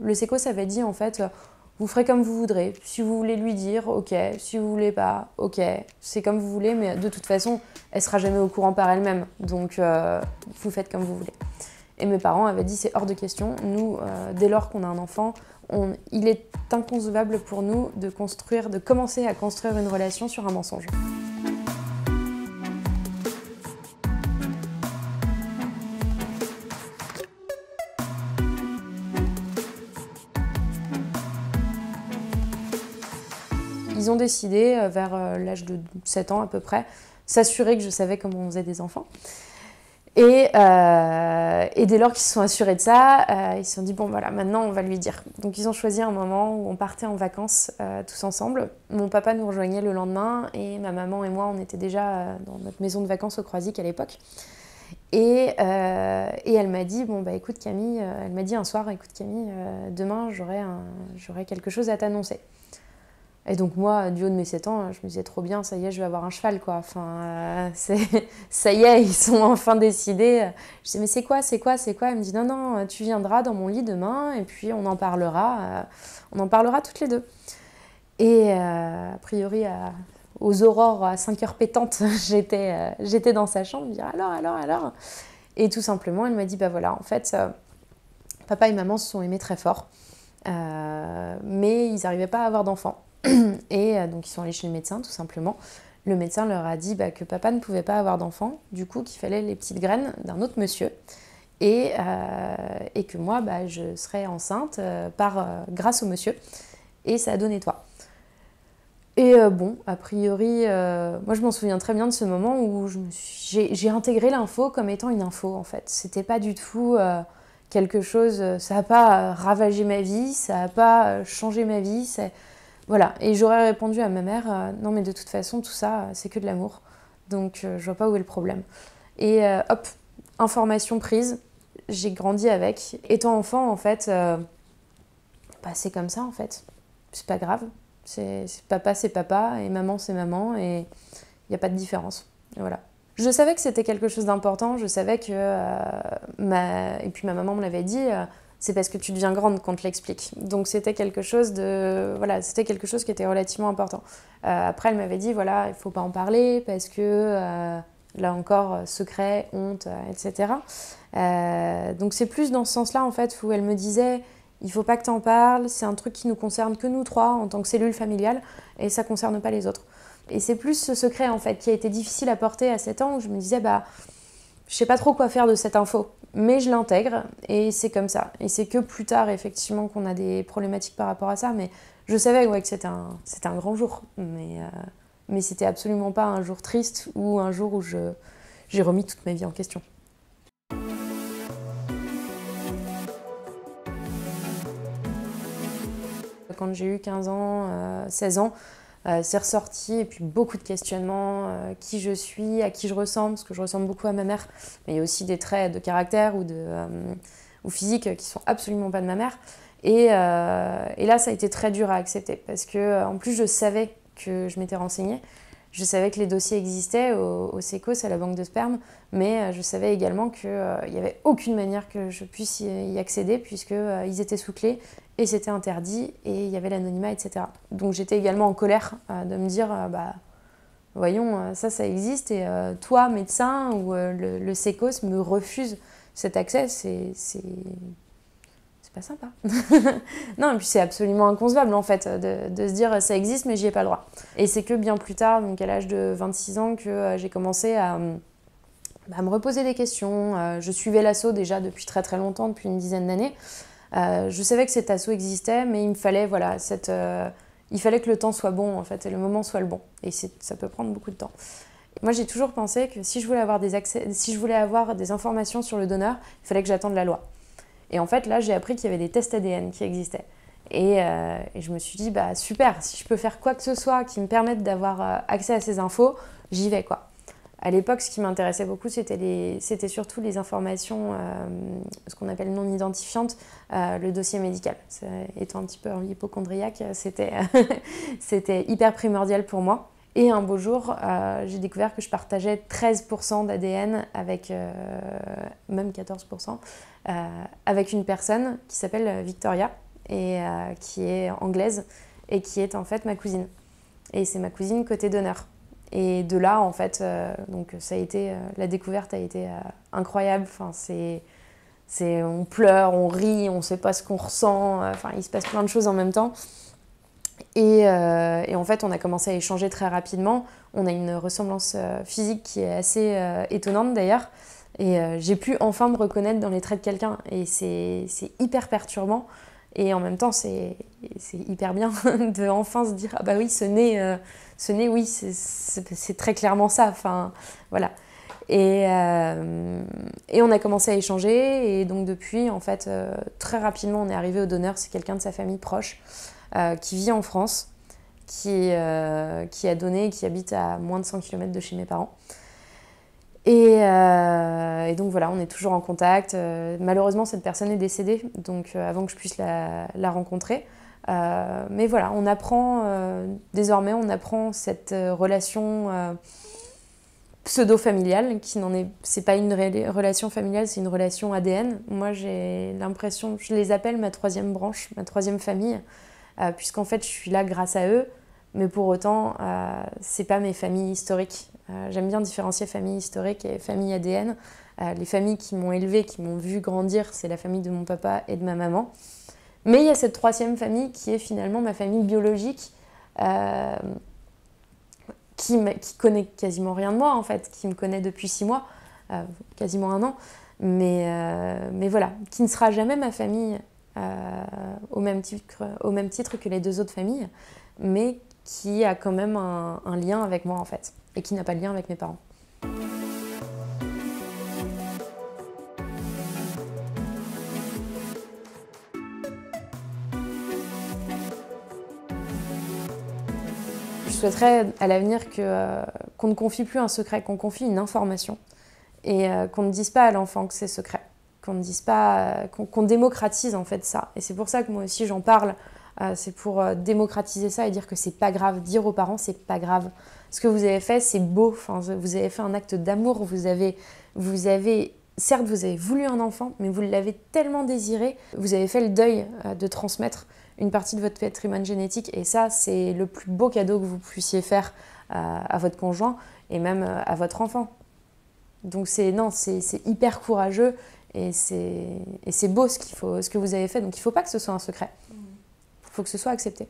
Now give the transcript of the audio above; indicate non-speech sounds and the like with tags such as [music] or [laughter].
Le SECO, ça dit en fait, euh, vous ferez comme vous voudrez. Si vous voulez lui dire, ok. Si vous voulez pas, ok. C'est comme vous voulez, mais de toute façon, elle sera jamais au courant par elle-même. Donc, euh, vous faites comme vous voulez. Et mes parents avaient dit, c'est hors de question. Nous, euh, dès lors qu'on a un enfant, il est inconcevable pour nous de construire, de commencer à construire une relation sur un mensonge. ils ont décidé, euh, vers euh, l'âge de 7 ans à peu près, s'assurer que je savais comment on faisait des enfants. Et, euh, dès lors qu'ils se sont assurés de ça, ils se sont dit, bon voilà, maintenant on va lui dire. Donc ils ont choisi un moment où on partait en vacances tous ensemble. Mon papa nous rejoignait le lendemain et ma maman et moi, on était déjà dans notre maison de vacances au Croisic à l'époque. Et, et, elle m'a dit, bon bah écoute Camille, elle m'a dit un soir, écoute Camille, demain j'aurai, quelque chose à t'annoncer. Et donc moi, du haut de mes 7 ans, je me disais trop bien, ça y est, je vais avoir un cheval, quoi. Enfin, euh, [laughs] ça y est, ils sont enfin décidés. Je disais, mais c'est quoi, c'est quoi, c'est quoi Elle me dit, non, non, tu viendras dans mon lit demain et puis on en parlera. Euh, on en parlera toutes les deux. Et euh, a priori, aux aurores à 5 heures pétantes, [laughs] j'étais, j'étais dans sa chambre, Je me disais, alors, alors, alors. Et tout simplement, elle m'a dit, bah voilà, en fait, papa et maman se sont aimés très fort. mais ils n'arrivaient pas à avoir d'enfants. [clears throat] Et euh, donc ils sont allés chez le médecin tout simplement. Le médecin leur a dit bah, que papa ne pouvait pas avoir d'enfant, du coup qu'il fallait les petites graines d'un autre monsieur. Et, euh, que moi, bah, je serais enceinte euh, par, grâce au monsieur. Et ça a donné toi. Et bon, a priori, moi je m'en souviens très bien de ce moment où j'ai intégré l'info comme étant une info en fait. C'était pas du tout quelque chose, ça n'a pas ravagé ma vie, ça n'a pas changé ma vie, voilà, et j'aurais répondu à ma mère, euh, non mais de toute façon, tout ça, euh, c'est que de l'amour, donc euh, je vois pas où est le problème. Et hop, information prise, j'ai grandi avec. Étant enfant, en fait, bah, c'est comme ça, en fait. C'est pas grave. C'est papa, c'est papa, et maman, c'est maman, et il n'y a pas de différence. voilà. Je savais que c'était quelque chose d'important, je savais que ma... Et puis ma maman me l'avait dit, c'est parce que tu deviens grande qu'on te l'explique. Donc c'était quelque chose de voilà, c'était quelque chose qui était relativement important. Euh, après elle m'avait dit voilà, il faut pas en parler parce que euh, là encore euh, secret, honte, etc. donc c'est plus dans ce sens-là en fait où elle me disait il faut pas que tu en parles, c'est un truc qui nous concerne que nous trois en tant que cellule familiale et ça concerne pas les autres. Et c'est plus ce secret en fait qui a été difficile à porter à 7 ans où je me disais bah je sais pas trop quoi faire de cette info mais je l'intègre et c'est comme ça. Et c'est que plus tard, effectivement, qu'on a des problématiques par rapport à ça. Mais je savais ouais, que c'était un, c'était un grand jour. Mais, euh, mais c'était absolument pas un jour triste ou un jour où je, j'ai remis toute ma vie en question. Quand j'ai eu 15 ans, 16 euh, ans, euh, c'est ressorti et puis beaucoup de questionnements euh, qui je suis, à qui je ressemble, parce que je ressemble beaucoup à ma mère, mais il y a aussi des traits de caractère ou, de, euh, ou physique qui sont absolument pas de ma mère. Et, et, là, ça a été très dur à accepter parce que, en plus, je savais que je m'étais renseignée, je savais que les dossiers existaient au, au à la banque de sperme, mais je savais également qu'il n'y avait aucune manière que je puisse y, y accéder puisqu'ils étaient sous clé et c'était interdit et il y avait l'anonymat, etc. Donc j'étais également en colère euh, de me dire, euh, bah voyons, euh, ça, ça existe et toi, médecin ou le, le SECOS me refuse cet accès, c'est C'est pas sympa. [laughs] non, et puis c'est absolument inconcevable en fait de, se dire ça existe mais j'y ai pas le droit. Et c'est que bien plus tard, donc à l'âge de 26 ans, que j'ai commencé à, bah, à, me reposer des questions. je suivais l'assaut déjà depuis très très longtemps, depuis une dizaine d'années. Euh, je savais que cet assaut existait, mais il me fallait, voilà, cette, euh, il fallait que le temps soit bon, en fait, et le moment soit le bon. Et ça peut prendre beaucoup de temps. Moi, j'ai toujours pensé que si je voulais avoir des accès, si je voulais avoir des informations sur le donneur, il fallait que j'attende la loi. Et en fait, là, j'ai appris qu'il y avait des tests ADN qui existaient. Et, euh, et, je me suis dit, bah super, si je peux faire quoi que ce soit qui me permette d'avoir accès à ces infos, j'y vais quoi. À l'époque, ce qui m'intéressait beaucoup, c'était surtout les informations, euh, ce qu'on appelle non identifiantes, euh, le dossier médical. Étant un petit peu hypochondriaque, euh, [laughs] c'était hyper primordial pour moi. Et un beau jour, j'ai découvert que je partageais 13% d'ADN avec, même 14%, avec une personne qui s'appelle Victoria et qui est anglaise et qui est en fait ma cousine. Et c'est ma cousine côté donneur. Et de là, en fait, euh, donc ça a été, euh, la découverte a été euh, incroyable. Enfin, c'est, c'est, on pleure, on rit, on ne sait pas ce qu'on ressent. Enfin, il se passe plein de choses en même temps. Et, et, en fait, on a commencé à échanger très rapidement. On a une ressemblance physique qui est assez étonnante d'ailleurs. Et j'ai pu enfin me reconnaître dans les traits de quelqu'un. Et c'est, c'est hyper perturbant. Et en même temps, c'est, c'est hyper bien [laughs] de enfin se dire ah bah oui ce n'est euh, oui c'est très clairement ça enfin voilà euh, et, on a commencé à échanger et donc depuis en fait euh, très rapidement on est arrivé au donneur c'est quelqu'un de sa famille proche qui vit en France qui, qui a donné et qui habite à moins de 100 km de chez mes parents et, donc voilà, on est toujours en contact. malheureusement, cette personne est décédée, donc avant que je puisse la rencontrer. Euh, mais voilà, on apprend, euh, désormais, on apprend cette euh, relation pseudo-familiale, qui n'en est, c'est pas une relation familiale, c'est une relation ADN. Moi, j'ai l'impression, je les appelle ma troisième branche, ma troisième famille, puisqu'en fait, je suis là grâce à eux, mais pour autant, c'est pas mes familles historiques. J'aime bien différencier famille historique et famille ADN. les familles qui m'ont élevée, qui m'ont vu grandir, c'est la famille de mon papa et de ma maman. Mais il y a cette troisième famille qui est finalement ma famille biologique, euh, qui, qui connaît quasiment rien de moi en fait, qui me connaît depuis six mois, euh, quasiment un an, mais, euh, mais voilà, qui ne sera jamais ma famille au, même titre, au même titre que les deux autres familles, mais qui a quand même un, un lien avec moi en fait, et qui n'a pas de lien avec mes parents. Je souhaiterais à l'avenir euh, qu'on ne confie plus un secret, qu'on confie une information et euh, qu'on ne dise pas à l'enfant que c'est secret, qu'on ne dise pas, euh, qu'on démocratise en fait ça. Et c'est pour ça que moi aussi j'en parle. c'est pour démocratiser ça et dire que c'est pas grave. Dire aux parents c'est pas grave. Ce que vous avez fait c'est beau. Enfin, vous avez fait un acte d'amour. Vous avez, vous avez certes, vous avez voulu un enfant, mais vous l'avez tellement désiré, vous avez fait le deuil de transmettre une partie de votre patrimoine génétique. Et ça, c'est le plus beau cadeau que vous puissiez faire à, votre conjoint et même euh, à votre enfant. Donc c'est non, c'est hyper courageux et c'est beau ce, ce que vous avez fait. Donc il ne faut pas que ce soit un secret. Il mmh. faut que ce soit accepté.